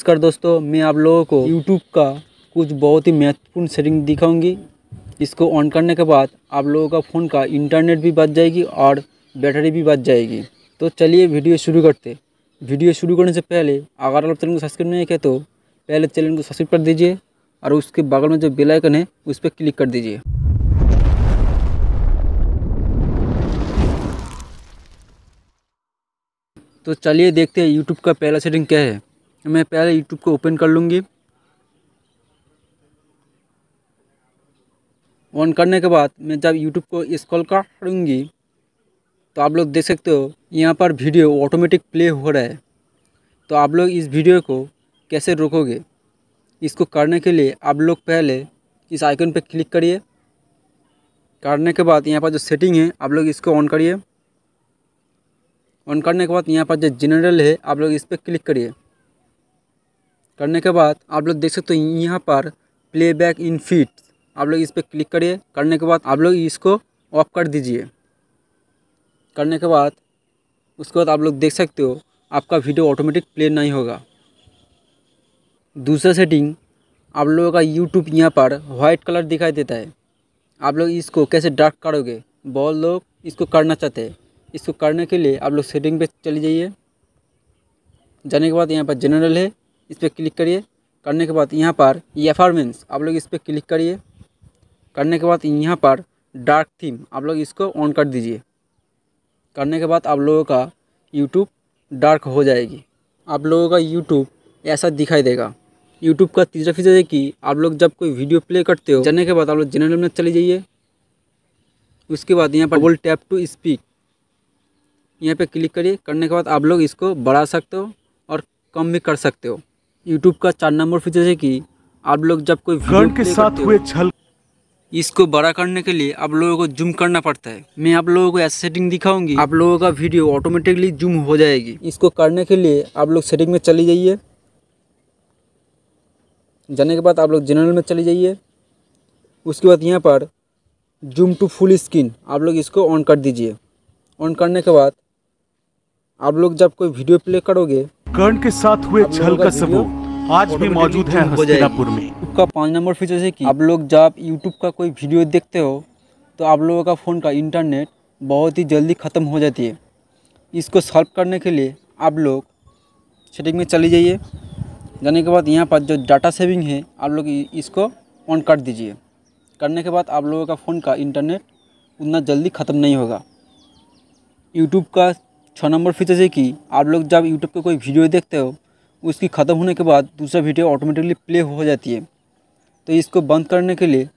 नमस्कार दोस्तों मैं आप लोगों को यूट्यूब का कुछ बहुत ही महत्वपूर्ण सेटिंग दिखाऊंगी इसको ऑन करने के बाद आप लोगों का फ़ोन का इंटरनेट भी बच जाएगी और बैटरी भी बच जाएगी तो चलिए वीडियो शुरू करते वीडियो शुरू करने से पहले अगर आप चैनल को सब्सक्राइब नहीं किया तो पहले चैनल को सब्सक्राइब कर दीजिए और उसके बगल में जो बेलाइकन है उस पर क्लिक कर दीजिए तो चलिए देखते हैं यूट्यूब का पहला सेटिंग क्या है मैं पहले यूट्यूब को ओपन कर लूँगी ऑन करने के बाद मैं जब यूट्यूब को स्कॉल करूँगी तो आप लोग देख सकते हो यहाँ पर वीडियो ऑटोमेटिक प्ले हो रहा है तो आप लोग इस वीडियो को कैसे रोकोगे इसको करने के लिए आप लोग पहले इस आइकन पर क्लिक करिए करने के बाद यहाँ पर जो सेटिंग है आप लोग इसको ऑन करिए ऑन करने के बाद यहाँ पर जो जनरल है आप लोग इस पर क्लिक करिए करने के बाद आप लोग देख सकते हो यहाँ पर प्लेबैक इन फिट आप लोग इस पर क्लिक करिए करने के बाद आप लोग इसको ऑफ कर दीजिए करने के बाद उसके बाद आप लोग देख सकते हो आपका वीडियो ऑटोमेटिक प्ले नहीं होगा दूसरा सेटिंग आप लोगों का यूट्यूब यहाँ पर वाइट कलर दिखाई देता है आप लोग इसको कैसे डार्क करोगे बहुत लोग इसको करना चाहते हैं इसको करने के लिए आप लोग सेटिंग पे चले जाइए जाने के बाद यहाँ पर जनरल है इस पर क्लिक करिए करने के बाद यहाँ पर एफार्मेंस e आप लोग इस पर क्लिक करिए करने के बाद यहाँ पर डार्क थीम आप लोग इसको ऑन कर दीजिए करने के बाद आप लोगों का यूट्यूब डार्क हो जाएगी आप लोगों का यूट्यूब ऐसा दिखाई देगा यूट्यूब का तीसरा फीचर है कि आप लोग जब कोई वीडियो प्ले करते हो जाने के बाद आप लोग जनरल में चले जाइए उसके बाद यहाँ पर बोल टैप टू स्पीक यहाँ पे क्लिक करिए करने के बाद आप लोग इसको बढ़ा सकते हो और कम भी कर सकते हो यूट्यूब का चार नंबर फीचर है कि आप लोग जब कोई गन के साथ हुए छल इसको बड़ा करने के लिए आप लोगों को जूम करना पड़ता है मैं आप लोगों को ऐसी सेटिंग दिखाऊंगी आप लोगों का वीडियो ऑटोमेटिकली जूम हो जाएगी इसको करने के लिए आप लोग सेटिंग में चली जाइए जाने के बाद आप लोग जनरल में चले जाइए उसके बाद यहाँ पर जूम टू फुल स्क्रीन आप लोग इसको ऑन कर दीजिए ऑन करने के बाद आप लोग जब कोई वीडियो प्ले करोगे कर्ण के साथ हुए छल का सबूत आज भी मौजूद है हस्तिनापुर में उसका पाँच नंबर फीचर है कि आप लोग जब यूट्यूब का कोई वीडियो देखते हो तो आप लोगों का फ़ोन का इंटरनेट बहुत ही जल्दी ख़त्म हो जाती है इसको सॉल्व करने के लिए आप लोग सेटिंग में चले जाइए जाने के बाद यहाँ पर जो डाटा सेविंग है आप लोग इसको ऑन कर दीजिए करने के बाद आप लोगों का फ़ोन का इंटरनेट उतना जल्दी ख़त्म नहीं होगा यूट्यूब का छः नंबर फीचर है कि आप लोग जब यूट्यूब पे कोई वीडियो देखते हो उसकी ख़त्म होने के बाद दूसरा वीडियो ऑटोमेटिकली प्ले हो जाती है तो इसको बंद करने के लिए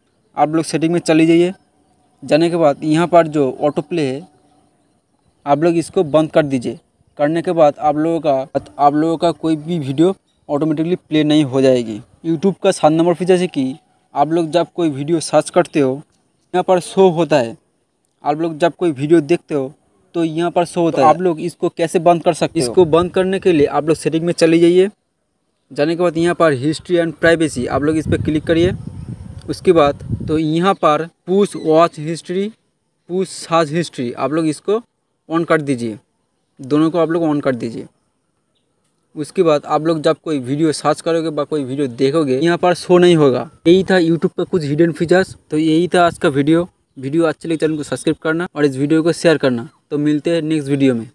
आप लोग सेटिंग में चले जाइए जाने के बाद यहाँ पर जो ऑटो प्ले है आप लोग इसको बंद कर दीजिए करने के बाद आप लोगों का आप लोगों का कोई भी वीडियो ऑटोमेटिकली प्ले नहीं हो जाएगी यूट्यूब का सात नंबर फीचर है कि आप लोग जब कोई वीडियो सर्च करते हो यहाँ पर शो होता है आप लोग जब कोई वीडियो देखते हो तो यहाँ पर शो होता तो है आप लोग इसको कैसे बंद कर सकते इसको बंद करने के लिए आप लोग सेटिंग में चले जाइए जाने के बाद यहाँ पर हिस्ट्री एंड प्राइवेसी आप लोग इस पर क्लिक करिए उसके बाद तो यहाँ पर पुश वॉच हिस्ट्री पुश साज हिस्ट्री आप लोग इसको ऑन कर दीजिए दोनों को आप लोग ऑन कर दीजिए उसके बाद आप लोग जब कोई वीडियो सर्च करोगे या कोई वीडियो देखोगे यहाँ पर शो नहीं होगा यही था यूट्यूब पर कुछ हिडन फीचर्स तो यही था आज का वीडियो वीडियो अच्छी लगी तो चैनल को सब्सक्राइब करना और इस वीडियो को शेयर करना तो मिलते हैं नेक्स्ट वीडियो में